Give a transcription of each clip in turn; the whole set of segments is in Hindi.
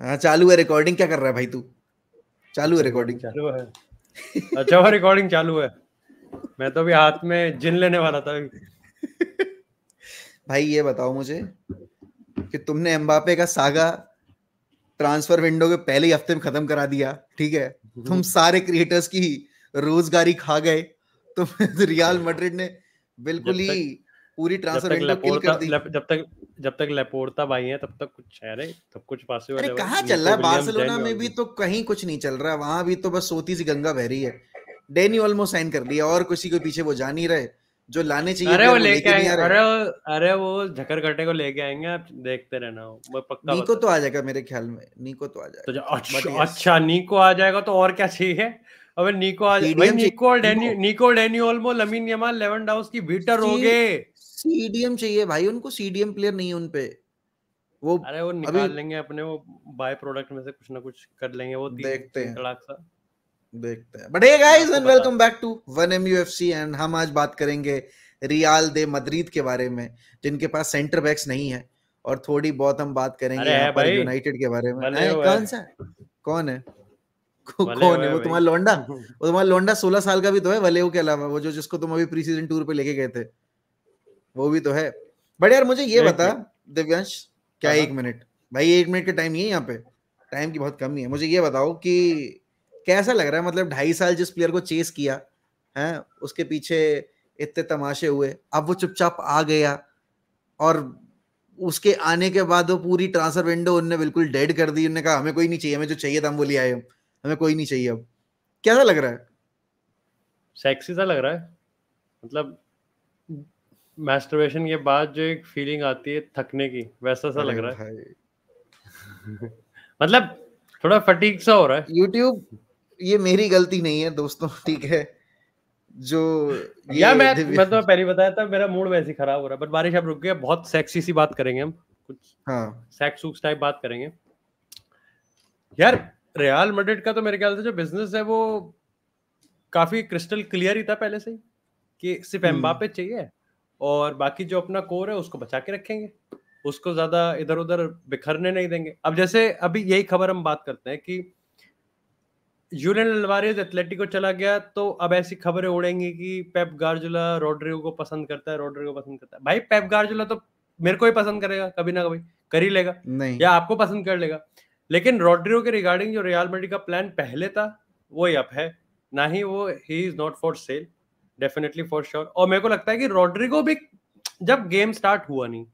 हाँ चालू है रिकॉर्डिंग क्या कर रहा है भाई तू चालू है रिकॉर्डिंग अच्छा, चालू है अच्छा वो रिकॉर्डिंग चालू है मैं तो भी हाथ में जिन लेने वाला था भाई ये बताओ मुझे कि तुमने एम्बापे का सागा ट्रांसफर विंडो के पहले ही हफ्ते में खत्म करा दिया ठीक है तुम हम्म। सारे क्रिएटर्स की रोजगारी खा गए तो रियाल मड्रिड ने बिल्कुल ही पूरी ट्रांसफर विंडो किल कर दी जब तक जब तक लेपोर्टा भाई है तब तक कुछ है रे सब कुछ पास पासिबल अरे कहां चल रहा है बार्सिलोना में भी तो कहीं कुछ नहीं चल रहा वहां भी तो बस सोती सी गंगा बह रही है डेनी ऑलमो साइन कर लिया और किसी के पीछे वो जा नहीं रहे जो लाने चाहिए अरे वो लेके आएंगे अरे अरे वो झकर कटे को लेके आएंगे आप देखते रहना वो पक्का नीको तो आ जाएगा मेरे ख्याल में नीको तो आ जाएगा तो अच्छा अच्छा नीको आ जाएगा तो और क्या चाहिए अबे नीको आ भाई नीको डेनी नीको डेनी ऑलमो लमिन यमाल लेवेंडाउस की बीटर हो गए सीडीएम चाहिए भाई उनको सीडीएम प्लेयर नहीं उनपे वो अरे वो निकाल अभी... लेंगे अपने वो बाय प्रोडक्ट में से कुछ ना कुछ कर लेंगे वो देखते हैं देखते हैं but hey guys and welcome back to 1M UFC and हम आज बात करेंगे रियाल दे मद्रीद के बारे में जिनके पास सेंटर बैक्स नहीं है और थोड़ी बहुत हम बात करेंगे यूनाइटेड के बारे में है, कौन सा कौन है कौन है वो तुम्हारा लोंडा वो तुम्हारा लोंडा सोलह साल का भी तो है वलेव के अलावा वो जो जिसको तुम अभी प्री सीजन टूर पे लेके गए थे वो भी तो है बट यार मुझे ये बता दिव्यांश क्या हाँ, एक हाँ। मिनट भाई एक मिनट का टाइम नहीं है यहाँ पे टाइम की बहुत कमी है मुझे ये बताओ कि कैसा लग रहा है मतलब ढाई साल जिस प्लेयर को चेस किया है उसके पीछे इतने तमाशे हुए अब वो चुपचाप आ गया और उसके आने के बाद वो पूरी ट्रांसफर विंडो उनने बिल्कुल डेड कर दी उन्होंने कहा हमें कोई नहीं चाहिए हमें जो चाहिए था हम वो ले आए हमें कोई नहीं चाहिए अब कैसा लग रहा है सेक्सी सा लग रहा है मतलब मैस्टरबेशन के बाद जो एक फीलिंग आती है थकने की वैसा सा लग रहा है मतलब थोड़ा फटीक सा हो रहा है यूट्यूब ये मेरी गलती नहीं है दोस्तों ठीक है जो या मैं मैं तो पहले बताया था मेरा मूड वैसे खराब हो रहा है बट बारिश अब रुक गया बहुत सेक्सी सी बात करेंगे हम कुछ हाँ सेक्स सूक्स टाइप बात करेंगे यार रियल मैड्रिड का तो मेरे ख्याल से जो बिजनेस है वो काफी क्रिस्टल क्लियर ही था पहले से ही कि सिर्फ एम्बापे हम्म। चाहिए और बाकी जो अपना कोर है उसको बचा के रखेंगे उसको ज्यादा इधर उधर बिखरने नहीं देंगे अब जैसे अभी यही खबर हम बात करते हैं कि यूलियन अलवारेज एथलेटिको चला गया तो अब ऐसी खबरें उड़ेंगी कि पेप गार्जुला रोड्रिगो को पसंद करता है रोड्रिगो पसंद करता है भाई पेप गार्जुला तो मेरे को ही पसंद करेगा कभी ना कभी कर ही लेगा नहीं या आपको पसंद कर लेगा लेकिन रोड्रिगो के रिगार्डिंग जो रियल मेडी का प्लान पहले था वो ही अब है ना ही वो he is not for sale definitely for sure और मेरे को लगता है कि रॉड्रिगो भी जब गेम स्टार्ट हुआ नहीं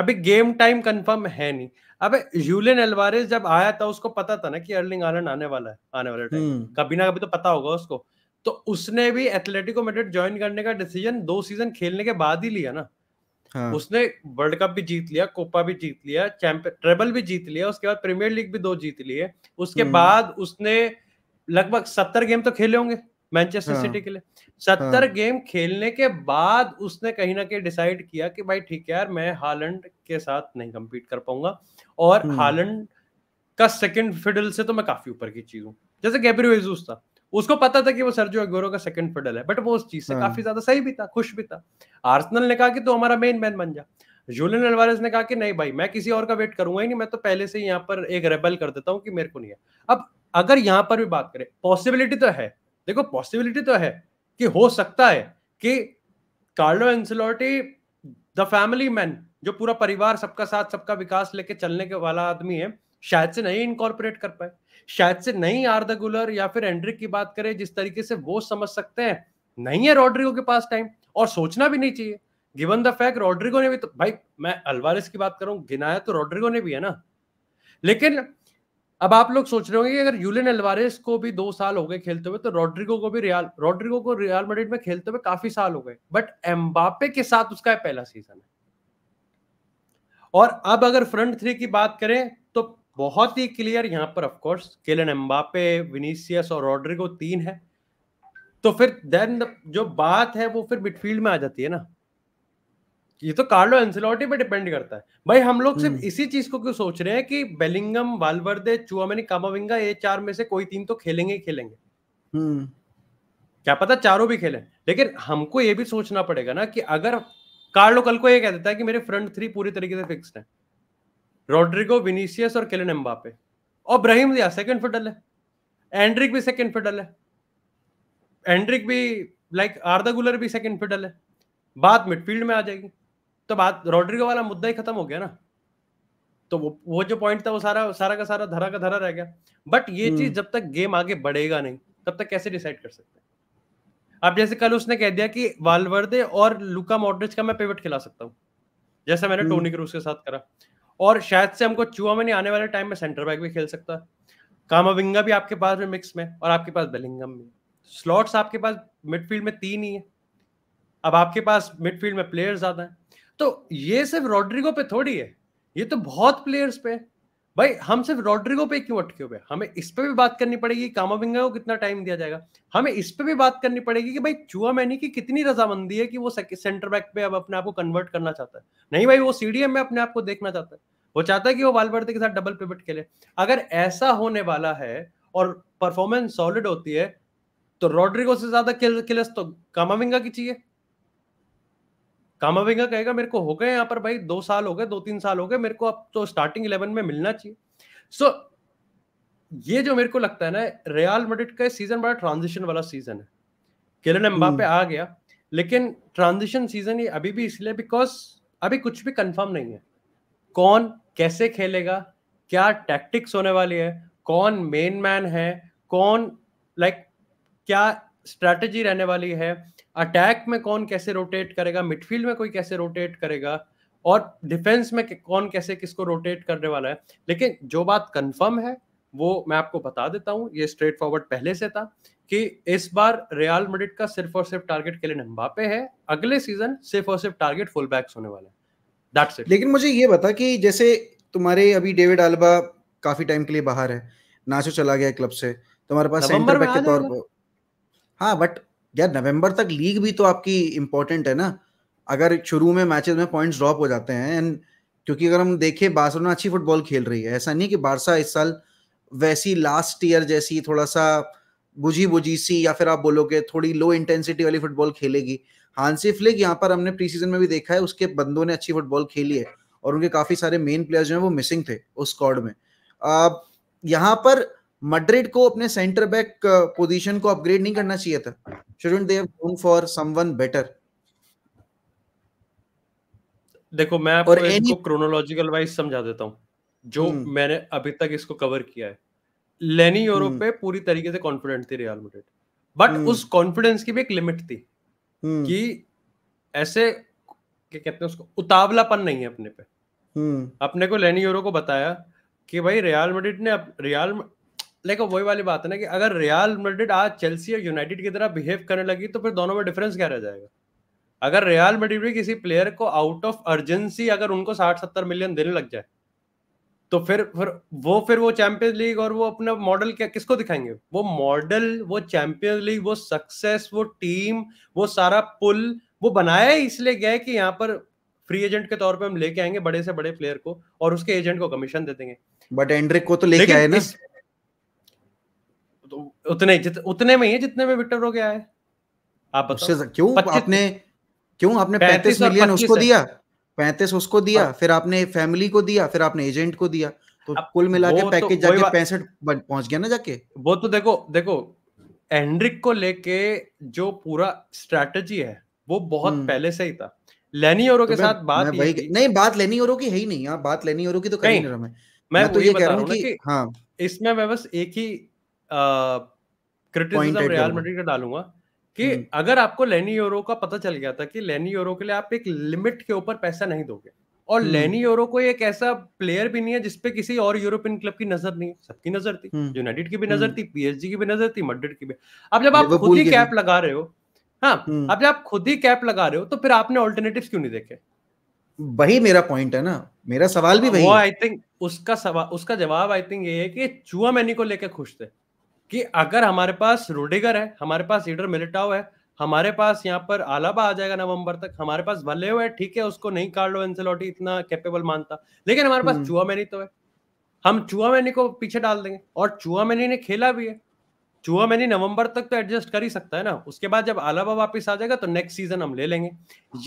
अभी गेम टाइम कंफर्म है नहीं अबे जूलियन एलवारेज जब आया था उसको पता था ना कि अर्लिंग आलन आने वाला है आने वाला टाइम हम्म। कभी ना कभी तो पता होगा उसको तो उसने भी एथलेटिको मेडेड ज्वाइन करने का डिसीजन दो सीजन खेलने के बाद ही लिया ना हाँ. उसने वर्ल्ड कप भी जीत लिया कोपा भी जीत लिया चैंपियन ट्रेबल भी जीत लिया उसके बाद प्रीमियर लीग भी दो जीत लिए उसके हम्म। बाद उसने लगभग सत्तर गेम तो खेले होंगे मैनचेस्टर हाँ। सिटी के लिए हाँ। सत्तर हाँ। गेम खेलने के बाद उसने कहीं ना कहीं डिसाइड किया कि भाई ठीक है यार मैं हालंड के साथ नहीं कम्पीट कर पाऊंगा और हम्म। हालंड का सेकंड फिडल से तो मैं काफी ऊपर की चीज हूँ जैसे गैब्रियो था उसको पता था कि वो सरजो अगोरो का सेकंड फिडल है बट वो उस चीज से हाँ। काफी ज्यादा सही भी था खुश भी था आर्सनल ने कहा कि तू हमारा मेन मैन बन जा जूलियन एलवारेस ने कहा कि नहीं भाई मैं किसी और का वेट करूंगा ही नहीं मैं तो पहले से यहाँ पर एक रेबल कर देता हूँ कि मेरे को नहीं है अब अगर यहाँ पर भी बात करें पॉसिबिलिटी तो है देखो पॉसिबिलिटी तो है कि हो सकता है कि Carlo Ancelotti the family man जो पूरा परिवार सबका साथ सबका विकास लेके चलने के वाला आदमी है शायद से नहीं इनकॉर्पोरेट कर पाए शायद से नहीं द गुलर या फिर एंड्रिक की बात करें जिस तरीके से वो समझ सकते हैं नहीं है रोड्रिगो के पास टाइम और सोचना भी नहीं चाहिए गिवन द फैक्ट रॉड्रिगो ने भी तो भाई मैं अलवारिस की बात करूं गिनाया तो रोड्रिगो ने भी है ना लेकिन अब आप लोग सोच रहे होंगे कि अगर यूलियन एलवारेस को भी दो साल हो गए खेलते हुए तो रोड्रिगो को भी रियाल रोड्रिगो को रियाल मेडिट में खेलते हुए काफी साल हो गए बट एम्बापे के साथ उसका पहला सीजन है और अब अगर फ्रंट थ्री की बात करें तो बहुत ही क्लियर यहां पर ऑफकोर्स केलन एम्बापे विनीसियस और रॉड्रिगो तीन है तो फिर देन जो बात है वो फिर मिडफील्ड में आ जाती है ना ये तो कार्लो एंसिलोटी पे डिपेंड करता है भाई हम लोग सिर्फ हम्म। इसी चीज को क्यों सोच रहे हैं कि बेलिंगम वालवर्दे चुआमेनी कामाविंगा ये चार में से कोई तीन तो खेलेंगे ही खेलेंगे हम्म। क्या पता चारों भी खेलें लेकिन हमको ये भी सोचना पड़ेगा ना कि अगर कार्लो कल को ये कह देता है कि मेरे फ्रंट थ्री पूरी तरीके से फिक्स है रोड्रिगो विनीसियस और केलन एम्बापे और ब्राहिम दिया सेकंड फिडल है एंड्रिक भी सेकंड फिडल है एंड्रिक भी लाइक आर्दा गुलर भी सेकंड फिडल है बात मिडफील्ड में आ जाएगी तो बात रोड्रिगो वाला मुद्दा ही खत्म हो गया ना तो वो वो जो पॉइंट था वो सारा सारा का सारा धरा का धरा रह गया बट ये हम्म। चीज जब तक गेम आगे बढ़ेगा नहीं तब तक कैसे डिसाइड कर सकते अब जैसे कल उसने कह दिया कि वालवर्दे और लुका मॉड्रिच का मैं पिवट खिला सकता हूँ जैसा मैंने हम्म। टोनी क्रूज के साथ करा और शायद से हमको चुआ में नहीं आने वाले टाइम में सेंटर बैक भी खेल सकता कामाविंगा भी आपके पास में मिक्स में और आपके पास बेलिंगम भी स्लॉट्स आपके पास मिडफील्ड में तीन ही है अब आपके पास मिडफील्ड में प्लेयर ज्यादा है तो ये सिर्फ रॉड्रिगो पे थोड़ी है ये तो बहुत प्लेयर्स पे भाई हम सिर्फ रॉड्रिगो पे क्यों अटके हुए हमें इस पर भी बात करनी पड़ेगी कामाविंगा को कितना टाइम दिया जाएगा हमें इस पर भी बात करनी पड़ेगी कि भाई चुआ मैनी की कितनी रजामंदी है कि वो सेंटर बैक पे अब अपने आप को कन्वर्ट करना चाहता है नहीं भाई वो सीडीएम में अपने आप को देखना चाहता है वो चाहता है कि वो वालवर्दे के साथ डबल पिवट खेले अगर ऐसा होने वाला है और परफॉर्मेंस सॉलिड होती है तो रॉड्रिगो से ज्यादा खिलस तो कामाविंगा की चाहिए कामाविंगा कहेगा मेरे को हो गए यहाँ पर भाई दो साल हो गए दो तीन साल हो गए मेरे को अब तो स्टार्टिंग इलेवन में मिलना चाहिए सो so, ये जो मेरे को लगता है ना रियाल मेडिट का सीजन बड़ा ट्रांजिशन वाला सीजन है किलन एम्बापे हम्म। आ गया लेकिन ट्रांजिशन सीजन ये अभी भी इसलिए बिकॉज अभी कुछ भी कंफर्म नहीं है कौन कैसे खेलेगा क्या टैक्टिक्स होने वाली है कौन मेन मैन है कौन लाइक like, क्या स्ट्रैटेजी रहने वाली है अटैक में कौन कैसे रोटेट करेगा मिडफील्ड में कोई कैसे रोटेट करेगा और डिफेंस में कौन कैसे किसको रोटेट करने वाला है लेकिन जो बात कंफर्म है वो मैं आपको बता देता हूँ ये स्ट्रेट फॉरवर्ड पहले से था कि इस बार रियाल मड्रिड का सिर्फ और सिर्फ टारगेट के लिए नंबापे है अगले सीजन सिर्फ और सिर्फ टारगेट फुल बैक्स होने वाला है दैट्स इट लेकिन मुझे ये बता कि जैसे तुम्हारे अभी डेविड अल्बा काफी टाइम के लिए बाहर है नाचो चला गया क्लब से तुम्हारे पास सेंटर बैक के तौर पर हाँ बट यार नवंबर तक लीग भी तो आपकी इंपॉर्टेंट है ना अगर शुरू में मैचेस में पॉइंट्स ड्रॉप हो जाते हैं एंड क्योंकि अगर हम देखें बार्सलोना अच्छी फुटबॉल खेल रही है ऐसा नहीं कि बारसा इस साल वैसी लास्ट ईयर जैसी थोड़ा सा बुझी बुझी सी या फिर आप बोलोगे थोड़ी लो इंटेंसिटी वाली फुटबॉल खेलेगी हांसी फ्लिक यहाँ पर हमने प्री सीजन में भी देखा है उसके बंदों ने अच्छी फुटबॉल खेली है और उनके काफी सारे मेन प्लेयर्स जो है वो मिसिंग थे उस स्कॉड में यहाँ पर मड्रिड को अपने सेंटर बैक पोजीशन को अपग्रेड नहीं करना चाहिए था shouldn't they have gone for someone better देखो मैं आपको any... इसको क्रोनोलॉजिकल वाइज समझा देता हूं जो हुँ. हम्म। मैंने अभी तक इसको कवर किया है लेनी यूरोप हम्म। पे पूरी तरीके से कॉन्फिडेंट थी रियल मैड्रिड बट उस कॉन्फिडेंस की भी एक लिमिट थी हुँ. हम्म। कि ऐसे के कहते हैं उसको उतावलापन नहीं है अपने पे हुँ. अपने को लेनी यूरो को बताया कि भाई रियल मैड्रिड ने रियल लेकिन वही वाली बात है ना कि अगर रियाल मेडिड आज चेल्सी और यूनाइटेड की तरह बिहेव करने लगी तो फिर दोनों में डिफरेंस क्या रह जाएगा अगर रियाल मेडिड भी किसी प्लेयर को आउट ऑफ अर्जेंसी अगर उनको साठ सत्तर मिलियन देने लग जाए तो फिर फिर वो फिर वो चैंपियंस लीग और वो अपना मॉडल क्या किसको दिखाएंगे वो मॉडल वो चैंपियंस लीग वो सक्सेस वो टीम वो सारा पुल वो बनाया इसलिए गया कि यहाँ पर फ्री एजेंट के तौर पे हम लेके आएंगे बड़े से बड़े प्लेयर को और उसके एजेंट को कमीशन दे देंगे बट एंड्रिक को तो लेके आए ना उतने जित, उतने में ही है जितने में विक्टर हो गया है आप बताओ क्यों आपने क्यों आपने पैंतीस मिलियन उसको दिया पैंतीस उसको दिया हाँ। फिर आपने फैमिली को दिया फिर आपने एजेंट को दिया तो कुल मिला के पैकेज तो जाके पैंसठ पहुंच गया ना जाके वो तो देखो देखो एंड्रिक को लेके जो पूरा स्ट्रेटजी है वो बहुत हम्म। पहले से ही था लेनी ओरो तो के साथ बात भाई नहीं बात लेनी और की है ही नहीं आप बात लेनी और की तो कहीं नहीं रहा मैं मैं तो ये कह रहा हूँ कि हाँ इसमें मैं बस एक ही क्रिटिसिज्म रियल मैड्रिड का डालूंगा कि हम्म। अगर आपको लेनी योरो का पता चल गया था कि लेनी योरो के लिए आप एक लिमिट के ऊपर पैसा नहीं दोगे और लेनी योरो को एक ऐसा प्लेयर भी नहीं है जिसपे किसी और यूरोपियन क्लब की नजर नहीं है सबकी नजर थी यूनाइटेड हम्म। हम्म। की भी नजर थी पीएसजी की भी नजर थी मड्रिड की भी अब जब आप खुद ही कैप लगा रहे हो हाँ अब जब आप खुद ही कैप लगा रहे हो तो फिर आपने ऑल्टरनेटिव क्यों नहीं देखे वही मेरा पॉइंट है ना मेरा सवाल भी वही आई थिंक उसका सवाल उसका जवाब आई थिंक ये है कि चुआ मैनी को लेकर खुश थे कि अगर हमारे पास रोडेगर है हमारे पास इडर मिलिटाओ है हमारे पास यहाँ पर आलाबा आ जाएगा नवंबर तक हमारे पास भले हुए ठीक है उसको नहीं लो एनसेलॉटी इतना कैपेबल मानता लेकिन हमारे पास मैनी हम्म। तो है हम मैनी को पीछे डाल देंगे और चुआ मैनी ने खेला भी है चुआ मैनी नवंबर तक तो एडजस्ट कर ही सकता है ना उसके बाद जब आलाबा वापस आ जाएगा तो नेक्स्ट सीजन हम ले लेंगे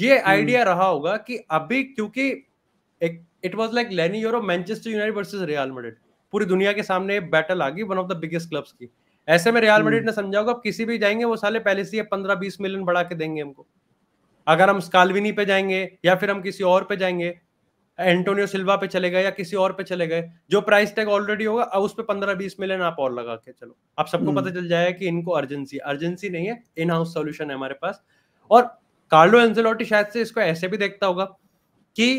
ये आइडिया हम्म। रहा होगा कि अभी क्योंकि it was like Leny Yoro Manchester United versus Real Madrid पूरी दुनिया के सामने बैटल आ गई one of the biggest clubs की ऐसे में रियल मेडिट हम्म। ने समझा होगा किसी भी जाएंगे वो साले पहले से पंद्रह बीस मिलियन बढ़ा के देंगे हमको अगर हम स्कालविनी पे जाएंगे या फिर हम किसी और पे जाएंगे एंटोनियो सिल्वा पे चले गए या किसी और पे चले गए जो प्राइस टैग ऑलरेडी होगा अब उस पर पंद्रह बीस मिलियन आप और लगा के चलो आप सबको हम्म। पता चल जाएगा कि इनको अर्जेंसी अर्जेंसी नहीं है इन हाउस सोल्यूशन है हमारे पास और कार्लो एंजेलोटी शायद से इसको ऐसे भी देखता होगा कि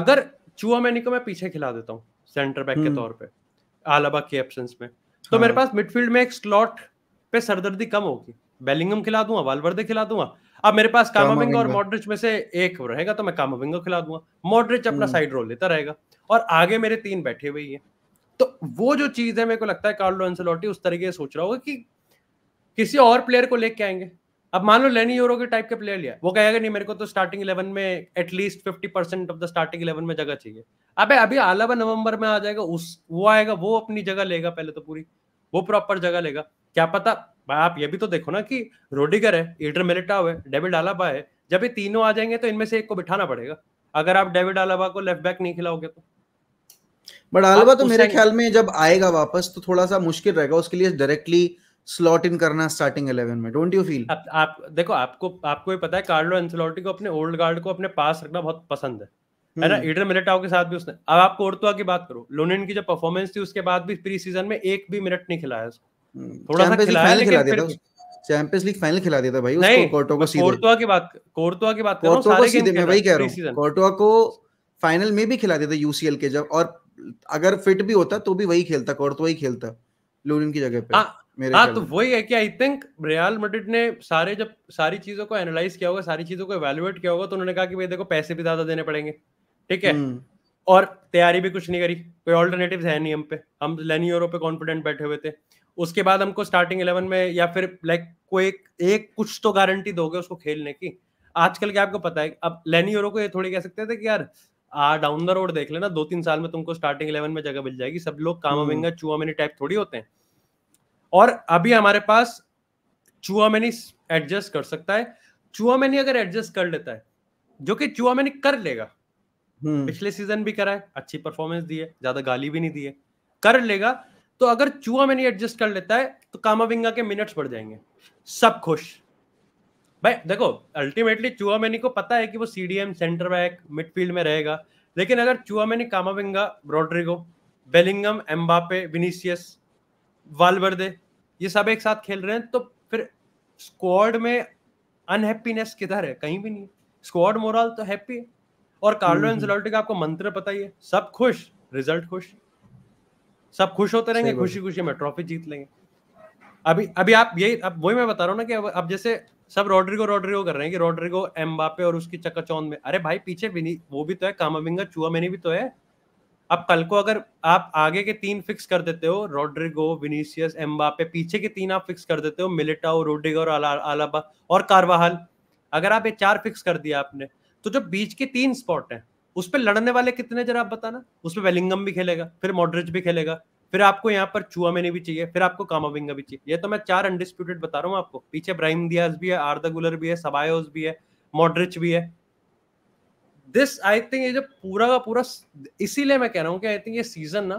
अगर चुआ मैनी को मैं पीछे खिला देता हूँ सेंटर बैक के हम्म। तौर पर आलाबा के एब्सेंस में तो मेरे हाँ। पास मिडफील्ड में एक स्लॉट पे सरदर्दी कम होगी बेलिंगम खिला दूंगा वालवर्दे खिला दूंगा अब मेरे पास कामाविंगा और मॉडरिच में से एक रहेगा तो मैं कामाविंगा खिला दूंगा मॉडरिच अपना साइड हम्म। रोल लेता रहेगा और आगे मेरे तीन बैठे हुए हैं तो वो जो चीज है मेरे को लगता है कार्लो एंसलोटी उस तरीके से सोच रहा होगा कि किसी और प्लेयर को लेके आएंगे अब मान लो लेनी यूरो के टाइप के प्लेयर लिया वो कहेगा नहीं मेरे को तो स्टार्टिंग इलेवन में at least fifty percent of the starting eleven में जगह चाहिए अबे अभी आलावा नवंबर में आ जाएगा उस वो आएगा वो अपनी जगह लेगा पहले तो पूरी वो प्रॉपर जगह लेगा क्या पता भाई आप ये भी तो देखो ना कि रोडिगर है ईडर मिलिटाव है डेविड आलाबा है जब ये तीनों आ जाएंगे तो इनमें से एक को बिठाना पड़ेगा अगर आप डेविड आलाबा को लेफ्ट बैक नहीं खिलाओगे तो बट आलाबा तो मेरे ख्याल में जब आएगा वापस तो थोड़ा सा मुश्किल रहेगा उसके लिए डायरेक्टली स्लॉट इन करना स्टार्टिंग 11 में डोंट यू फील आप, आप देखो आपको आपको भी पता है कार्लो एंसेलोटी को अपने ओल्ड गार्ड को अपने पास रखना बहुत पसंद है है ना हम्म। के साथ भी उसने अब आप कोर्तुआ की बात करो लोनिन की जो परफॉर्मेंस थी उसके बाद भी प्री सीजन में एक भी मिनट नहीं खिलाया उसको हम्म। थोड़ा सा खिलाया लेकिन चैंपियंस लीग फाइनल खिला भाई उसको कोर्टो को सीधे कोर्टोआ की बात कोर्टोआ की बात मैं वही कह रहा हूं कोर्टोआ को फाइनल में भी खिला देता यूसीएल के जब और अगर फिट भी होता तो भी वही खेलता कोर्टोआ ही खेलता लोनिन की जगह पे हाँ, मेरे हाँ तो वही है कि आई थिंक रियाल मेडिट ने सारे जब सारी चीजों को एनालाइज किया होगा सारी चीजों को एवेल्युएट किया होगा तो उन्होंने कहा कि भाई देखो पैसे भी ज्यादा देने पड़ेंगे ठीक है हम्म। और तैयारी भी कुछ नहीं करी कोई ऑल्टरनेटिव है नहीं हम पे हम लेनी पे कॉन्फिडेंट बैठे हुए थे उसके बाद हमको स्टार्टिंग इलेवन में या फिर लाइक कोई एक, एक कुछ तो गारंटी दोगे उसको खेलने की आजकल क्या आपको पता है अब लेनियोरो को ये थोड़ी कह सकते थे कि यार आ डाउन द रोड देख लेना दो तीन साल में तुमको स्टार्टिंग इलेवन में जगह मिल जाएगी सब लोग काम चुआ मेनी टाइप थोड़ी होते हैं और अभी हमारे पास चुआ मैनी एडजस्ट कर सकता है चुआ मैनी अगर एडजस्ट कर लेता है जो कि चुआ मैनी कर लेगा हम्म। पिछले सीजन भी करा है अच्छी परफॉर्मेंस दी है ज्यादा गाली भी नहीं दी है कर लेगा तो अगर चुआ मैनी एडजस्ट कर लेता है तो कामाविंगा के मिनट्स बढ़ जाएंगे सब खुश भाई देखो अल्टीमेटली चुआ मैनी को पता है कि वो सीडीएम सेंटर बैक मिडफील्ड में रहेगा लेकिन अगर Tchouameni Camavinga Rodrygo Bellingham Mbappe Vinicius Valverde ये सब एक साथ खेल रहे हैं तो फिर स्क्वाड में अनहैप्पीनेस किधर है कहीं भी नहीं स्क्वाड मोरल तो हैप्पी है और कार्लो एंजलोटी का आपको मंत्र पता ही है सब खुश रिजल्ट खुश सब खुश होते रहेंगे खुशी खुशी में ट्रॉफी जीत लेंगे अभी अभी आप यही अब वही मैं बता रहा हूँ ना कि अब, अब जैसे सब रोड्रिगो रोड्रिगो कर रहे हैं कि रोड्रिगो एम्बापे और उसकी चकाचौंध में अरे भाई पीछे भी नहीं वो भी तो है कामाविंगा चुआ मैंने भी तो है अब कल को अगर आप आगे के तीन फिक्स कर देते हो रोड्रिगो विनीसियस एम्बापे पीछे के तीन आप फिक्स कर देते हो मिलिटाओ रोड्रिगो और आलाबा और कारवाहल अगर आप ये चार फिक्स कर दिया आपने तो जो बीच के तीन स्पॉट हैं उस पर लड़ने वाले कितने जरा आप बताना पर वेलिंगम भी खेलेगा फिर मॉड्रिज भी खेलेगा फिर आपको यहाँ पर चुआ मेनी भी चाहिए फिर आपको कामाविंगा भी चाहिए ये तो मैं चार अनडिस्प्यूटेड बता रहा हूँ आपको पीछे ब्राहिम दियाज भी है आर्दा गुलर भी है सबायोस भी है मॉडरिच भी है दिस आई थिंक ये जब पूरा का पूरा इसीलिए मैं कह रहा हूँ कि आई थिंक ये सीजन ना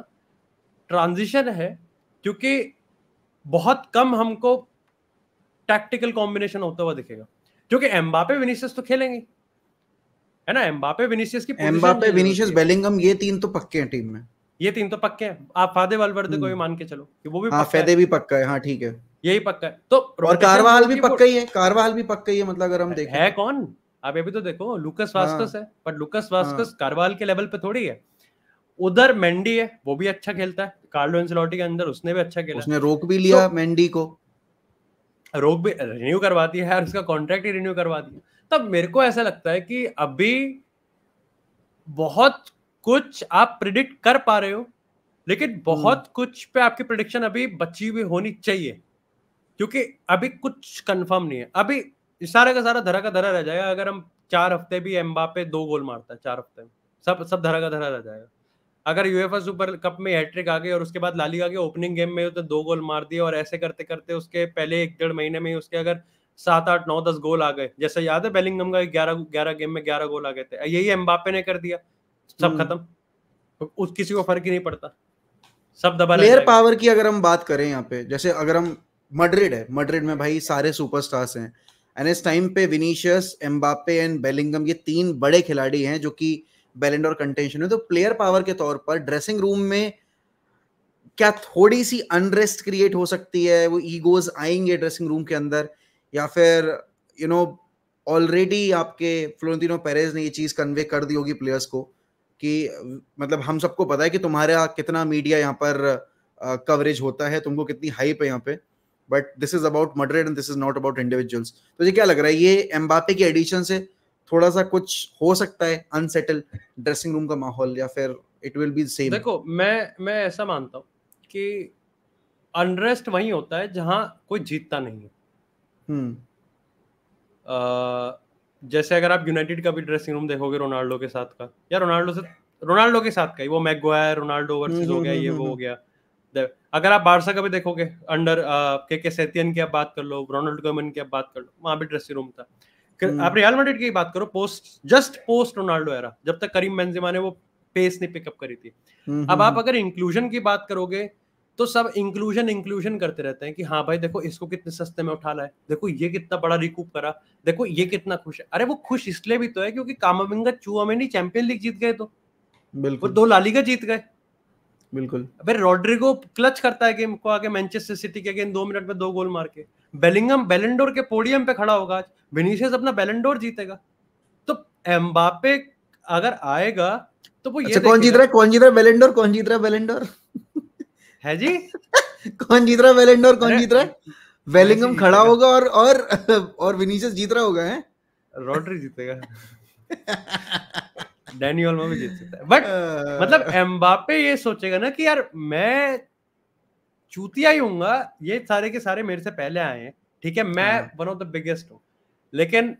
ट्रांजिशन है क्योंकि बहुत कम हमको टैक्टिकल कॉम्बिनेशन होता हुआ दिखेगा क्योंकि एम्बापे विनीशियस तो खेलेंगे है ना एम्बापे विनीशियस की एम्बापे विनीशियस बेलिंगम ये तीन तो पक्के हैं टीम में ये तीन तो पक्के हैं आप फादे वालवर्दे को भी हम्म। मान के चलो कि वो भी हाँ, फादे भी पक्का है हाँ ठीक है यही पक्का है तो और कारवाल भी पक्का ही है कारवाल भी पक्का ही है मतलब अगर हम देखें है तो। कौन आप अभी तो देखो लुकस वास्कस हाँ। है पर लुकस वास्कस कारवाल के लेवल पे थोड़ी है उधर मेंडी है वो भी अच्छा खेलता है कार्लो एंसेलोटी के अंदर उसने भी अच्छा खेला उसने रोक भी लिया तो, मेंडी को रोक भी रिन्यू करवा दिया है और उसका कॉन्ट्रैक्ट ही रिन्यू करवा दिया तब मेरे को ऐसा लगता है कि अभी बहुत कुछ आप प्रिडिक्ट कर पा रहे हो लेकिन बहुत हम्म। कुछ पे आपकी प्रिडिक्शन अभी बची हुई होनी चाहिए क्योंकि अभी कुछ कंफर्म नहीं है अभी सारा का सारा धरा का धरा रह जाएगा अगर हम चार हफ्ते भी एम्बापे दो गोल मारता है चार हफ्ते में सब सब धरा का धरा रह जाएगा अगर यूएफए सुपर कप में हैट्रिक आ गई और उसके बाद आ गई ओपनिंग गेम में तो दो गोल मार दिए और ऐसे करते करते उसके पहले एक डेढ़ महीने में ही उसके अगर सात आठ नौ दस गोल आ गए जैसे याद है बेलिंगम का ग्यारह ग्यारह गेम में ग्यारह गोल आ गए थे यही एम्बापे ने कर दिया सब हम्म। खत्म उस किसी को फर्क ही नहीं पड़ता सब दबा प्लेयर पावर की अगर हम बात करें यहाँ पे जैसे अगर हम मड्रिड है मड्रिड में भाई सारे सुपरस्टार्स हैं एंड इस टाइम पे विनीशियस एम्बापे एंड बेलिंगम ये तीन बड़े खिलाड़ी हैं जो कि और कंटेंशन है तो प्लेयर पावर के तौर पर ड्रेसिंग रूम में क्या थोड़ी सी अनरेस्ट क्रिएट हो सकती है वो ईगोज आएंगे ड्रेसिंग रूम के अंदर या फिर यू नो ऑलरेडी आपके फ्लोरेंटिनो पेरेज ने ये चीज़ कन्वे कर दी होगी प्लेयर्स को कि मतलब हम सबको पता है कि तुम्हारा कितना मीडिया यहाँ पर कवरेज uh, होता है तुमको कितनी हाइप है यहाँ पे but this is about Madrid and this is not about individuals तो ये क्या लग रहा है ये एम्बापे के एडिशन से थोड़ा सा कुछ हो सकता है अनसेटल ड्रेसिंग रूम का माहौल या फिर इट विल बी सेम देखो मैं मैं ऐसा मानता हूँ कि अनरेस्ट वही होता है जहाँ कोई जीतता नहीं है hmm. uh, जैसे अगर आप यूनाइटेड का भी ड्रेसिंग रूम देखोगे रोनाल्डो के साथ का या रोनाल्डो से रोनाल्डो के साथ का ही वो मैगवायर रोनाल्डो वर्सेस हो हम्म, गया हम्म, ये वो हो गया अगर आप बारसा का भी देखोगे अंडर के के सेतियन की आप बात कर लो रोनाल्ड गोमन की आप बात कर लो वहां भी ड्रेसिंग रूम था हम्म। आप रियल मेडिट की बात करो post just post Ronaldo era जब तक करीम बेंजेमा ने वो पेस नहीं पिकअप करी थी हम्म, अब आप हम्म। अगर इंक्लूजन की बात करोगे तो सब इंक्लूजन इंक्लूजन करते रहते हैं कि हाँ भाई देखो इसको कितने सस्ते में उठा लाए देखो ये कितना बड़ा रिकूप करा देखो ये कितना खुश है अरे वो खुश इसलिए भी तो है क्योंकि कामाविंगा चुआ में नहीं चैंपियन लीग जीत गए तो बिल्कुल दो लालिगा जीत गए बिल्कुल अबे रोड्रिगो क्लच करता है गेम को आगे मैनचेस्टर सिटी के अगेन दो मिनट में दो गोल मार के बेलिंगम बेलेंडोर के पोडियम पे खड़ा होगा आज विनीशियस अपना बेलेंडोर जीतेगा तो एम्बापे अगर आएगा तो वो ये अच्छा, कौन जीत रहा है कौन जीत रहा है बेलेंडोर कौन जीत रहा है बेलेंडोर है जी कौन जीत रहा है बेलेंडोर कौन जीत रहा है बेलिंगम खड़ा होगा और और और विनीशियस जीत रहा होगा है रोड्री जीतेगा डैनी ऑलमो भी जीत सकता है बट मतलब एम्बापे ये सोचेगा ना कि यार मैं चूतिया ही हूंगा ये सारे के सारे मेरे से पहले आए हैं ठीक है मैं वन ऑफ द बिगेस्ट हूँ लेकिन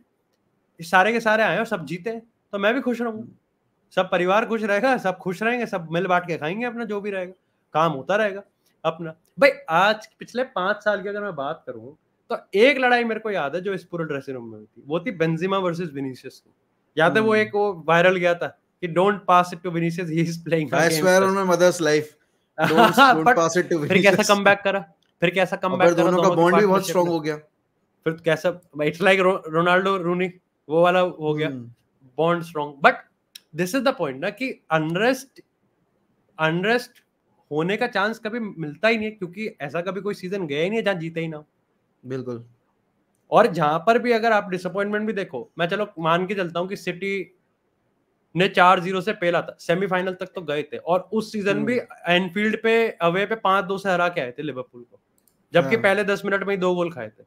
सारे के सारे आए और सब जीते तो मैं भी खुश रहूंगा सब परिवार खुश रहेगा सब खुश रहेंगे सब मिल बांट के खाएंगे अपना जो भी रहेगा काम होता रहेगा अपना भाई आज पिछले पांच साल की अगर मैं बात करूं तो एक लड़ाई मेरे को याद है जो इस पूरे ड्रेसिंग रूम में हुई थी वो थी बेंजिमा वर्सेस विनीशियस की याद है वो हम्म। एक वो वायरल गया था कि don't pass it to Vinicius he is playing I swear on my mother's life don't pass it to Vinicius फिर कैसा कमबैक करा फिर कैसा कमबैक करा दोनों का बॉन्ड भी बहुत स्ट्रांग हो गया फिर कैसा इट्स लाइक रोनाल्डो रूनी वो वाला हो गया bond strong but this is the point ना कि अनरेस्ट अनरेस्ट होने का चांस कभी मिलता ही नहीं है क्योंकि ऐसा कभी कोई सीजन गया ही नहीं है जहां जीते ही ना बिल्कुल और जहां पर भी अगर आप डिसअपॉइंटमेंट भी देखो मैं चलो मान के चलता हूँ कि सिटी ने चार जीरो से पहला था सेमीफाइनल तक तो गए थे और उस सीजन हम्म। भी एनफील्ड पे अवे पे पांच दो से हरा के आए थे लिवरपूल को जबकि हाँ। पहले दस मिनट में ही दो गोल खाए थे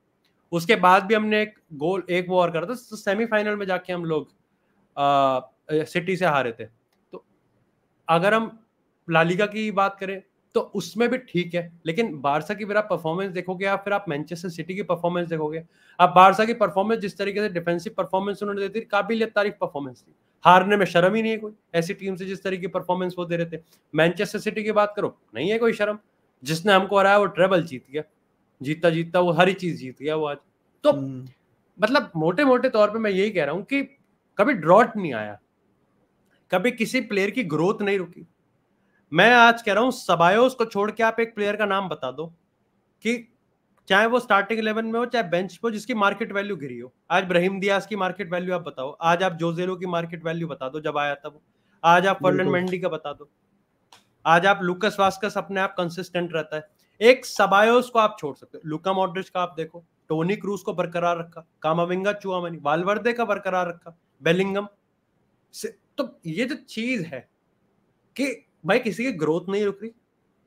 उसके बाद भी हमने एक गोल एक वो और करा था तो सेमीफाइनल में जाके हम लोग सिटी से हारे थे तो अगर हम लालिका की बात करें तो उसमें भी ठीक है लेकिन बारसा की फिर आप परफॉर्मेंस देखोगे या फिर आप मैनचेस्टर सिटी की परफॉर्मेंस देखोगे आप बारसा की परफॉर्मेंस जिस तरीके से डिफेंसिव परफॉर्मेंस उन्होंने दी थी काबिलियत तारीफ परफॉर्मेंस थी हारने में शर्म ही नहीं है कोई ऐसी टीम से जिस तरीके की परफॉर्मेंस वो दे रहे थे मैनचेस्टर सिटी की बात करो नहीं है कोई शर्म जिसने हमको हराया वो ट्रेबल जीत गया जीतता जीतता वो हर चीज जीत गया वो आज तो हम्म। मतलब मोटे मोटे तौर पर मैं यही कह रहा हूँ कि कभी ड्रॉट नहीं आया कभी किसी प्लेयर की ग्रोथ नहीं रुकी मैं आज कह रहा हूं सबायोस को छोड़ के आप एक प्लेयर का नाम बता दो कि चाहे वो स्टार्टिंग इलेवन में हो चाहे बेंच पर हो जिसकी मार्केट वैल्यू गिरी हो आज ब्रहिम दियास की मार्केट वैल्यू आप बताओ आज आप जोजेलो की मार्केट वैल्यू बता दो जब आया था वो आज आप फर्लन मेंडी का बता दो आज आप लुकस वास्कस अपने आप कंसिस्टेंट रहता है एक सबायोस को आप छोड़ सकते हो लुका मॉड्रिज का आप देखो टोनी क्रूज को बरकरार रखा कामाविंगा चुआ मनी वालवर्दे का बरकरार रखा बेलिंगम तो ये जो चीज है कि भाई किसी की ग्रोथ नहीं रुक रही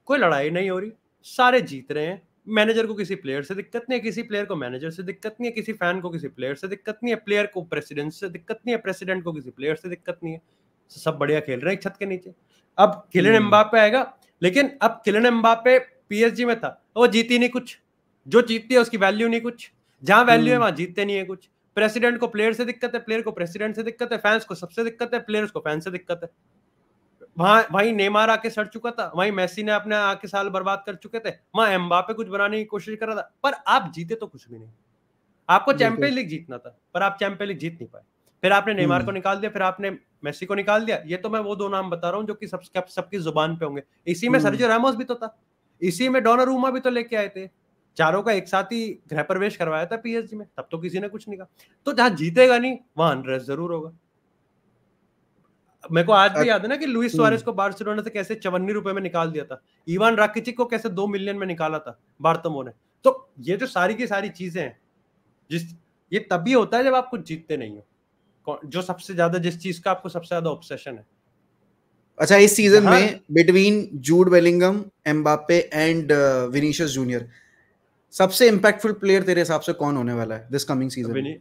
कोई लड़ाई नहीं हो रही सारे जीत रहे हैं मैनेजर को किसी प्लेयर से दिक्कत नहीं है किसी प्लेयर को मैनेजर से दिक्कत नहीं है किसी फैन को किसी प्लेयर से दिक्कत नहीं है प्लेयर को प्रेसिडेंट से दिक्कत नहीं है प्रेसिडेंट को किसी प्लेयर से दिक्कत नहीं है तो सब बढ़िया खेल रहे हैं छत के नीचे अब किलन एम्बापे हम्म। आएगा लेकिन अब किलन एम्बापे पीएसजी में था वो जीती नहीं कुछ जो जीतती है उसकी वैल्यू नहीं कुछ जहां वैल्यू है हम्म। वहां जीतते नहीं है कुछ प्रेसिडेंट को प्लेयर से दिक्कत है प्लेयर को प्रेसिडेंट से दिक्कत है फैंस को सबसे दिक्कत है प्लेयर्स को फैन से दिक्कत है वहां वहीं नेमार आके सड़ चुका था वहीं मैसी ने अपने आके साल बर्बाद कर चुके थे वहां एम्बापे कुछ बनाने की कोशिश कर रहा था पर आप जीते तो कुछ भी नहीं आपको चैंपियन लीग जीतना था पर आप चैंपियन लीग जीत नहीं पाए फिर आपने नेमार को हम्म। निकाल दिया फिर आपने मेसी को निकाल दिया ये तो मैं वो दो नाम बता रहा हूँ जो कि सब सबकी जुबान पे होंगे इसी में हम्म। सर्जो रामोस भी तो था इसी में डोनर रूमा भी तो लेके आए थे चारों का एक साथ ही गृह प्रवेश करवाया था पीएचडी में तब तो किसी ने कुछ नहीं कहा तो जहां जीतेगा नहीं वहां अनरेस्ट जरूर होगा मेरे को आज भी याद है ना कि लुइस सुआरेस हम्म। को बार्सिलोना से कैसे चवन्नी रुपए में निकाल दिया था इवान राकेचिक को कैसे दो मिलियन में निकाला था बार्तमो ने तो ये जो सारी की सारी चीजें हैं जिस ये तभी होता है जब आप कुछ जीतते नहीं हो जो सबसे ज्यादा जिस चीज का आपको सबसे ज्यादा ऑब्सेशन है अच्छा इस सीजन में between Jude Bellingham Mbappe and Vinicius Junior सबसे इम्पैक्टफुल प्लेयर तेरे हिसाब से कौन होने वाला है दिस कमिंग सीजन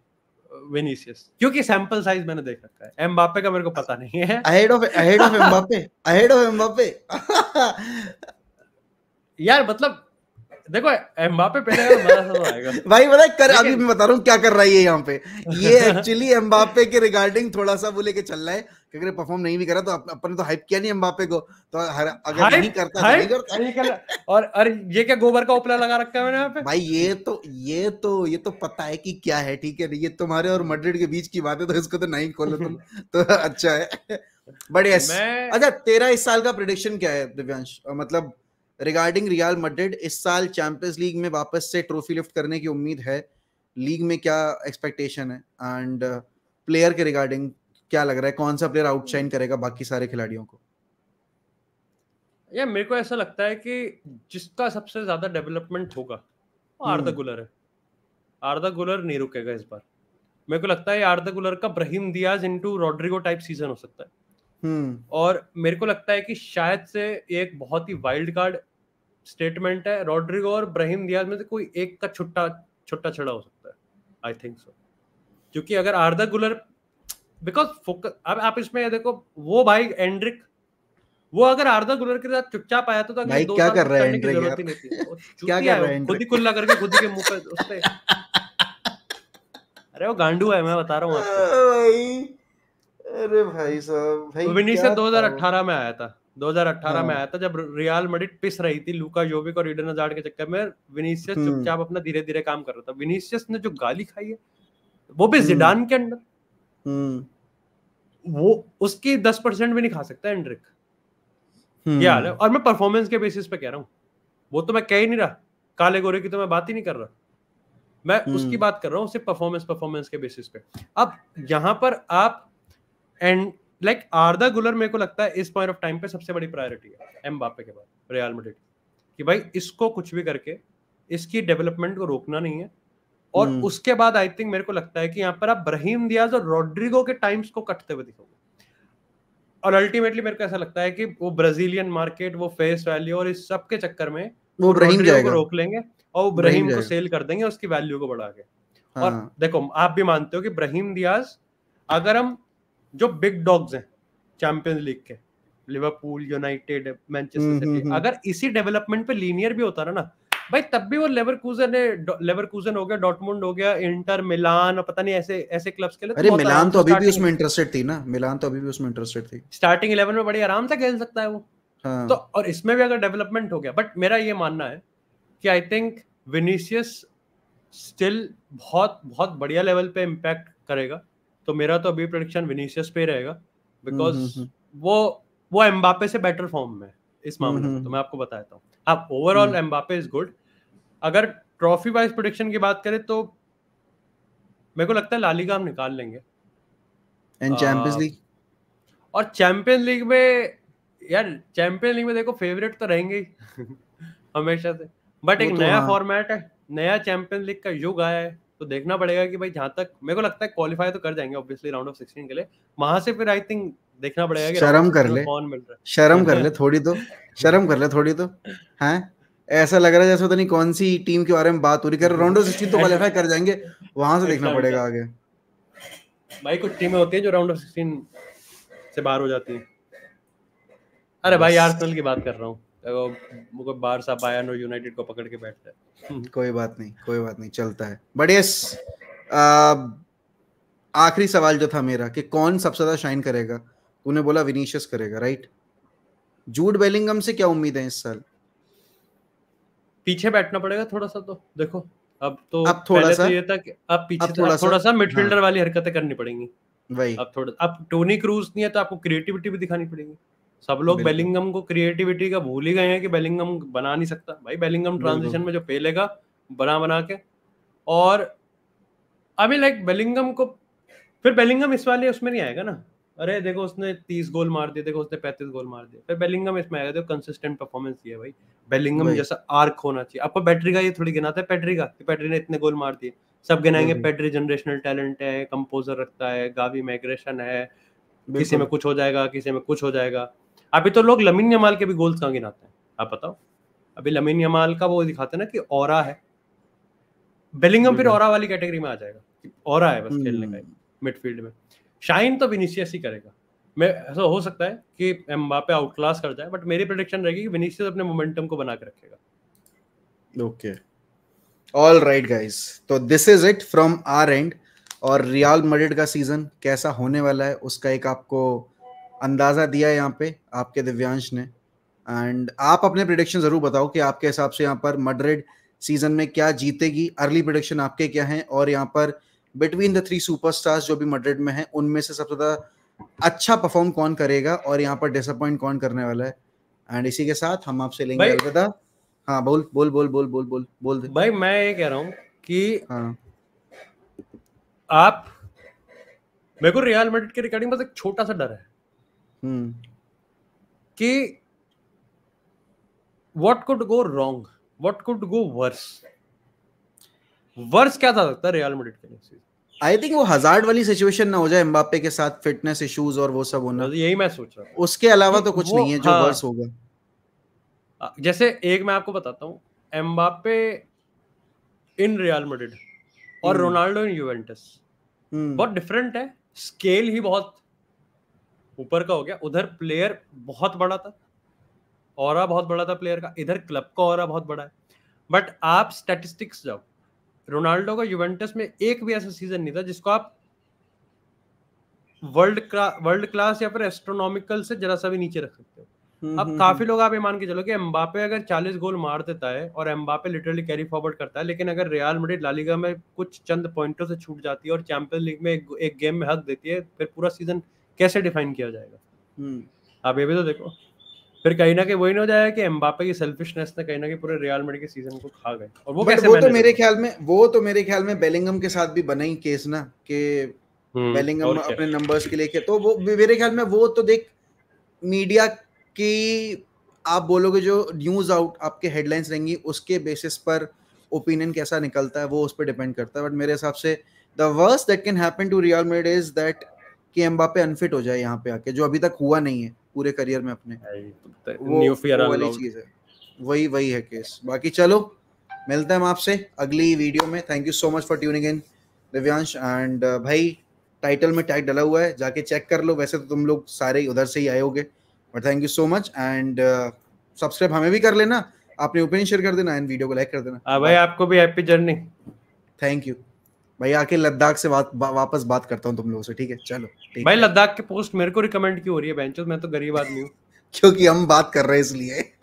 विनीसियस क्योंकि सैंपल साइज मैंने देख रखा है एम्बापे का मेरे को पता नहीं है ahead of ahead of Mbappe ahead of Mbappe यार मतलब देखो एम्बापे पहले मजा तो आएगा भाई पता कर अभी मैं बता रहा हूँ क्या कर रहा है ये यहाँ पे ये एक्चुअली एम्बापे के रिगार्डिंग थोड़ा सा वो लेके चल रहा है कि अगर परफॉर्म नहीं भी करा तो अपने तो हाइप किया नहीं एम्बापे को तो हर, अगर हाँ, नहीं करता हाँ, नहीं करता नहीं कर, और अरे ये क्या गोबर का उपला लगा रखा है मैंने यहाँ पे भाई ये तो ये तो ये तो पता है कि क्या है ठीक है ये तुम्हारे और मड्रिड के बीच की बात है तो इसको तो नहीं खोलो तुम तो अच्छा है बट यस अच्छा तेरा इस साल का प्रोडिक्शन क्या है दिव्यांश मतलब रिगार्डिंग रियाल मड्रिड इस साल चैंपियंस लीग में वापस से ट्रॉफी लिफ्ट करने की उम्मीद है लीग में क्या एक्सपेक्टेशन है एंड प्लेयर uh, के रिगार्डिंग क्या लग रहा है कौन सा प्लेयर आउटशाइन करेगा बाकी सारे खिलाड़ियों को या मेरे को ऐसा लगता है कि जिसका सबसे ज्यादा डेवलपमेंट होगा वो आर्दा हम्म। गुलर है आर्दा गुलर नहीं रुकेगा इस बार मेरे को लगता है आर्दा गुलर का Brahim Diaz into Rodrygo type season हो सकता है हम्म। और मेरे को लगता है कि शायद से एक बहुत ही वाइल्ड कार्ड स्टेटमेंट है रॉड्रिगो और ब्रहिम दियाज में से कोई एक का छुट्टा छुट्टा छड़ा हो सकता है आई थिंक सो क्योंकि अगर आर्दा गुलर बिकॉज फोकस अब आप इसमें देखो वो भाई एंड्रिक वो अगर आर्दा गुलर के साथ चुपचाप आया तो, तो दो भाई क्या कर रहा है एंड्रिक यार क्या कर रहा है खुद ही कुल्ला करके खुद के मुंह पे उसपे अरे वो गांडू है मैं बता रहा हूँ आपको अरे भाई साहब भाई विनीसियस 2018 में आया था 2018 हाँ। में आया था जब रियल मैड्रिड पिस रही थी लुका योविक और ईडन हजार्ड के चक्कर में विनीसियस हम्म। चुपचाप अपना धीरे धीरे काम कर रहा था विनीसियस ने जो गाली खाई है वो भी हम्म। जिडान के अंडर हम्म। वो उसकी दस परसेंट भी नहीं खा सकता एंड्रिक क्या है और मैं परफॉर्मेंस के बेसिस पे कह रहा हूँ वो तो मैं कह ही नहीं रहा काले गोरे की तो मैं बात ही नहीं कर रहा मैं उसकी बात कर रहा हूँ सिर्फ परफॉर्मेंस परफॉर्मेंस के बेसिस पे अब यहाँ पर आप एंड लाइक आरदा गुलर मेरे को लगता है इस पॉइंट ऑफ टाइम पे सबसे बड़ी प्रायोरिटी है एम बापे के बाद रियल मेडिट कि भाई इसको कुछ भी करके इसकी डेवलपमेंट को रोकना नहीं है और hmm. उसके बाद आई थिंक मेरे को लगता है कि यहाँ पर आप ब्रहीम दियाज और रोड्रिगो के टाइम्स को कटते हुए दिखोगे और अल्टीमेटली मेरे को ऐसा लगता है कि वो ब्राजीलियन मार्केट वो फेस वैल्यू और इस सब के चक्कर में वो ब्रहीम को रोक लेंगे और वो ब्रहीम को सेल कर देंगे उसकी वैल्यू को बढ़ा के हाँ। और देखो आप भी मानते हो कि ब्रहीम दियाज अगर हम जो बिग डॉग्स हैं चैंपियंस लीग के लिवरपूल यूनाइटेड मैनचेस्टर सिटी अगर इसी डेवलपमेंट पे लीनियर भी होता ना ना भाई तब भी वो लेवरकूजन है लेवरकूजन हो गया डॉटमुंड हो गया इंटर मिलान और पता नहीं ऐसे ऐसे क्लब्स के लिए अरे मिलान तो, तो अभी भी उसमें इंटरेस्टेड थी ना मिलान तो अभी भी उसमें इंटरेस्टेड थी स्टार्टिंग 11 में बड़ी आराम से खेल सकता है वो हाँ। तो और इसमें भी अगर डेवलपमेंट हो गया बट मेरा ये मानना है कि आई थिंक विनीशियस स्टिल बहुत बहुत बढ़िया लेवल पे इम्पैक्ट करेगा तो मेरा तो अभी प्रोडिक्शन विनीशियस पे रहेगा बिकॉज हम्म, हम्म, हम्म। वो वो एम्बापे से बेटर फॉर्म में इस मामले में तो मैं आपको बताता हूँ आप ओवरऑल एम्बापे इज गुड अगर ट्रॉफी वाइज प्रोडिक्शन की बात करें तो मेरे को लगता है लालिगा हम निकाल लेंगे एंड चैंपियंस लीग और चैंपियंस लीग में यार चैंपियंस लीग में देखो फेवरेट तो रहेंगे हमेशा से बट एक तो नया फॉर्मेट हाँ। है नया चैंपियंस लीग का युग आया है तो देखना पड़ेगा कि भाई जहां तक मेरे को लगता है क्वालिफाई तो कर जाएंगे ऑब्वियसली राउंड ऑफ 16 के लिए वहां से फिर आई थिंक देखना पड़ेगा कि शर्म कर ले कौन मिल रहा है शर्म कर ले थोड़ी तो शर्म कर ले थोड़ी तो हैं ऐसा लग रहा है जैसे पता नहीं कौन सी टीम के बारे में बात हो रही कर राउंड ऑफ 16 तो क्वालिफाई कर जाएंगे वहां से देखना पड़ेगा आगे भाई कुछ टीमें होती है जो राउंड ऑफ 16 से बाहर हो जाती है अरे भाई आर्सेनल की बात कर रहा हूं बार सा बायन और यूनाइटेड को पकड़ के बैठता है हम्म, कोई बात नहीं कोई बात नहीं चलता है बट आखिरी सवाल जो था मेरा कि कौन सबसे ज्यादा शाइन करेगा तूने बोला विनीशियस करेगा राइट जूड बेलिंगम से क्या उम्मीद है इस साल पीछे बैठना पड़ेगा थोड़ा सा तो देखो अब तो अब थोड़ा तो सा ये था कि अब पीछे अब थोड़ा, थोड़ा, सा, सा मिडफील्डर हाँ। वाली हरकतें करनी पड़ेंगी वही अब थोड़ा अब टोनी क्रूज नहीं है तो आपको क्रिएटिविटी भी दिखानी पड़ेगी सब लोग बेलिंगम को क्रिएटिविटी का भूल ही गए हैं कि बेलिंगम बना नहीं सकता भाई बेलिंगम ट्रांजिशन में जो फेलेगा बना बना के और अभी लाइक बेलिंगम को फिर बेलिंगम इस वाले उसमें नहीं आएगा ना अरे देखो उसने तीस गोल मार दिए देखो उसने पैंतीस गोल मार दिए फिर बेलिंगम इसमें आएगा देखो कंसिस्टेंट परफॉर्मेंस दिया भाई बेलिंगम जैसा आर्क होना चाहिए आपको बैटरी का ये थोड़ी गिनाता है पैटरी का पैटरी ने इतने गोल मार दिए सब गिनाएंगे पैटरी जनरेशनल टैलेंट है कंपोजर रखता है गावी माइग्रेशन है किसी में कुछ हो जाएगा किसी में कुछ हो जाएगा अभी तो लोग लमीन यमाल के भी गोल्स कहाँ गिनाते हैं आप बताओ अभी लमीन यमाल का वो दिखाते हैं ना कि और है बेलिंगम फिर और वाली कैटेगरी में आ जाएगा और है बस खेलने का हम्म। मिडफील्ड में शाइन तो विनीशियस ही करेगा मैं ऐसा हो सकता है कि एम्बापे आउटक्लास कर जाए बट मेरी प्रोडिक्शन रहेगी कि विनीशियस अपने मोमेंटम को बना के रखेगा ओके ऑल राइट गाइस तो this is it from our end और रियाल मड्रिड का सीजन कैसा होने वाला है उसका एक आपको अंदाज़ा दिया यहाँ पे आपके दिव्यांश ने एंड आप अपने प्रिडिक्शन ज़रूर बताओ कि आपके हिसाब से यहाँ पर मड्रिड सीजन में क्या जीतेगी अर्ली प्रिडिक्शन आपके क्या हैं और यहाँ पर बिटवीन द थ्री सुपरस्टार्स जो भी मड्रिड में हैं उनमें से सबसे ज़्यादा अच्छा परफॉर्म कौन करेगा और यहाँ पर डिसअपॉइंट कौन करने वाला है एंड इसी के साथ हम आपसे लेंगे अलविदा हाँ बोल बोल बोल बोल बोल बोल बोल दे भाई मैं ये कह रहा हूँ कि हाँ आप मेरे को रियल मेडिट के रिकॉर्डिंग बस तो एक छोटा सा डर है हम्म। कि what could go wrong what could go worse worse क्या था सकता रियल मेडिट के लिए आई थिंक वो हजार्ड वाली सिचुएशन ना हो जाए एम्बापे के साथ फिटनेस इश्यूज और वो सब होना तो यही मैं सोच रहा हूँ उसके अलावा तो कुछ नहीं है जो हाँ, वर्स होगा जैसे एक मैं आपको बताता हूँ एम्बापे इन रियल मैड्रिड और रोनाल्डो इन यूवेंटस बहुत डिफरेंट है स्केल ही बहुत ऊपर का हो गया उधर प्लेयर बहुत बड़ा था और बहुत बड़ा था प्लेयर का इधर क्लब का और बहुत बड़ा है बट आप स्टैटिस्टिक्स जाओ रोनाल्डो का यूवेंटस में एक भी ऐसा सीजन नहीं था जिसको आप वर्ल्ड क्ला, वर्ल्ड क्लास या फिर एस्ट्रोनॉमिकल से जरा सा भी नीचे रख सकते हो हम्म, अब हम्म, काफी हम्म। लोग आप ये मान के चलो कि एम्बापे अगर 40 गोल मार देता है और एम्बापे लिटरली कैरी फॉरवर्ड करता है लेकिन अगर रियाल मेड्रिड लालीगा में कुछ चंद पॉइंटों से छूट जाती है और चैंपियन लीग में एक, एक गेम में हक देती है फिर पूरा सीजन कैसे डिफाइन किया जाएगा हम्म। आप ये भी तो देखो फिर कहीं ना कहीं वही ना हो जाएगा कि एम्बापे की सेल्फिशनेस ने कहीं ना कहीं पूरे रियल मेड के सीजन को खा गए और वो कैसे वो तो मेरे ख्याल में वो तो मेरे ख्याल में बेलिंगम के साथ भी बना ही केस ना कि बेलिंगम हम्म, अपने नंबर्स के लेके तो वो मेरे ख्याल में वो तो देख मीडिया की आप बोलोगे जो न्यूज आउट आपके हेडलाइंस रहेंगी उसके बेसिस पर ओपिनियन कैसा निकलता है वो उस पर डिपेंड करता है बट मेरे हिसाब से the worst that can happen to Real Madrid is that कि एम्बापे अनफिट हो जाए यहाँ पे आके जो अभी तक हुआ नहीं है पूरे करियर में अपने तो तो वो, वाली चीज है वही वही है केस बाकी चलो मिलते हैं हम आपसे अगली वीडियो में thank you so much for tuning in Divyansh and uh, भाई टाइटल में टैग डला हुआ है जाके चेक कर लो वैसे तो तुम लोग सारे उधर से ही आए होगे but thank you so much and subscribe हमें भी कर लेना आपने ओपिनियन शेयर कर देना एंड वीडियो को लाइक कर देना हाँ भाई आपको भी हैप्पी जर्नी थैंक यू भाई आके लद्दाख से बात वापस बात करता हूँ तुम लोगों से ठीक है चलो भाई लद्दाख के पोस्ट मेरे को रिकमेंड क्यों हो रही है बेंचो मैं तो गरीब आदमी हूँ क्योंकि हम बात कर रहे हैं इसलिए